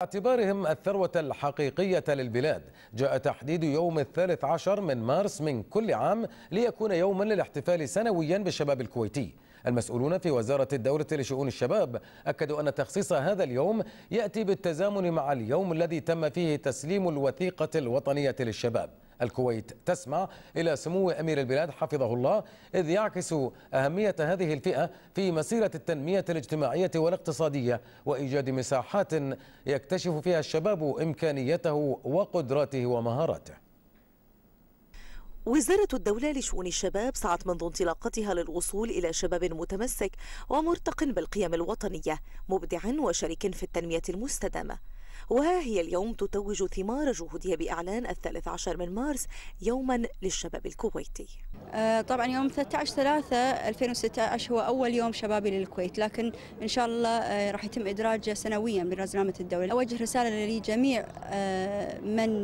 باعتبارهم الثروة الحقيقية للبلاد جاء تحديد يوم الثالث عشر من مارس من كل عام ليكون يوما للاحتفال سنويا بالشباب الكويتي المسؤولون في وزارة الدولة لشؤون الشباب أكدوا أن تخصيص هذا اليوم يأتي بالتزامن مع اليوم الذي تم فيه تسليم الوثيقة الوطنية للشباب الكويت تسمع إلى سمو أمير البلاد حفظه الله إذ يعكس أهمية هذه الفئة في مسيرة التنمية الاجتماعية والاقتصادية وإيجاد مساحات يكتشف فيها الشباب إمكانيته وقدراته ومهاراته وزارة الدولة لشؤون الشباب سعت منذ انطلاقتها للوصول إلى شباب متمسك ومرتق بالقيم الوطنية مبدع وشريك في التنمية المستدامة وها هي اليوم تتوج ثمار جهودها بإعلان الثالث عشر من مارس يوما للشباب الكويتي آه، طبعا يوم 13 3 2016 هو أول يوم شبابي للكويت لكن إن شاء الله آه، راح يتم إدراجه سنويا برزنامة الدولة أوجه رسالة لجميع آه، من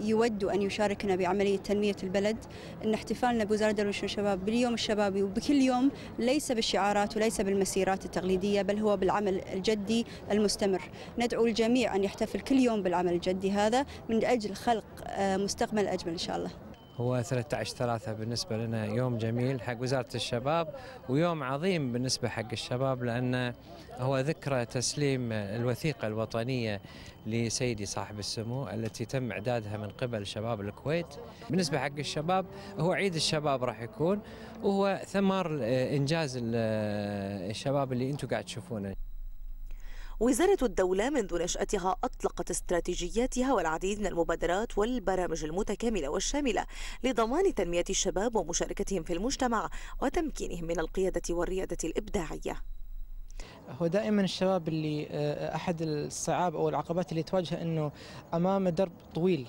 يود أن يشاركنا بعملية تنمية البلد أن احتفالنا بوزارة دولة الشباب باليوم الشبابي وبكل يوم ليس بالشعارات وليس بالمسيرات التقليدية بل هو بالعمل الجدي المستمر ندعو الجميع أن يحتفل كل يوم بالعمل الجدي هذا من أجل خلق آه، مستقبل أجمل إن شاء الله هو 13 ثلاثة بالنسبة لنا يوم جميل حق وزارة الشباب ويوم عظيم بالنسبة حق الشباب لأنه هو ذكرى تسليم الوثيقة الوطنية لسيدي صاحب السمو التي تم إعدادها من قبل شباب الكويت بالنسبة حق الشباب هو عيد الشباب راح يكون وهو ثمار آه، إنجاز آه، الشباب اللي أنتم قاعد تشوفونه وزارة الدولة منذ نشأتها أطلقت استراتيجياتها والعديد من المبادرات والبرامج المتكاملة والشاملة لضمان تنمية الشباب ومشاركتهم في المجتمع وتمكينهم من القيادة والريادة الإبداعية هو دائما الشباب اللي آه، احد الصعاب او العقبات اللي تواجهه انه امامه درب طويل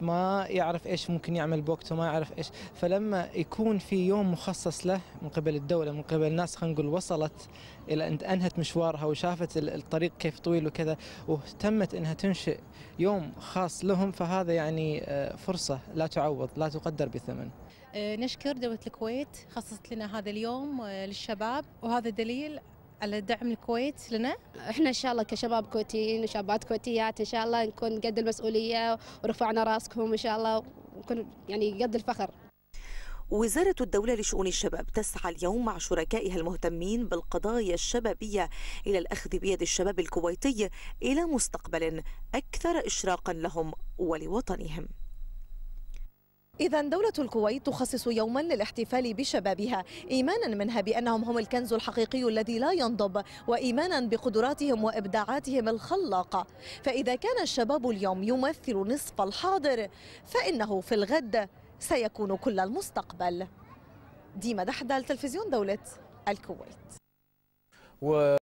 ما يعرف ايش ممكن يعمل بوقته ما يعرف ايش فلما يكون في يوم مخصص له من قبل الدوله من قبل الناس خلينا نقول وصلت الى ان انهت مشوارها وشافت الطريق كيف طويل وكذا واهتمت انها تنشئ يوم خاص لهم فهذا يعني آه، فرصه لا تعوض لا تقدر بثمن آه، نشكر دولة الكويت خصصت لنا هذا اليوم آه، للشباب وهذا دليل على دعم الكويت لنا احنا ان شاء الله كشباب كويتيين وشابات كويتيات ان شاء الله نكون قد المسؤوليه ورفعنا راسكم ان شاء الله ونكون يعني قد الفخر وزارة الدولة لشؤون الشباب تسعى اليوم مع شركائها المهتمين بالقضايا الشبابية إلى الأخذ بيد الشباب الكويتي إلى مستقبل أكثر إشراقا لهم ولوطنهم إذا دولة الكويت تخصص يوما للاحتفال بشبابها إيمانا منها بأنهم هم الكنز الحقيقي الذي لا ينضب وإيمانا بقدراتهم وإبداعاتهم الخلاقة فإذا كان الشباب اليوم يمثل نصف الحاضر فإنه في الغد سيكون كل المستقبل ديما دحدال تلفزيون دولة الكويت و...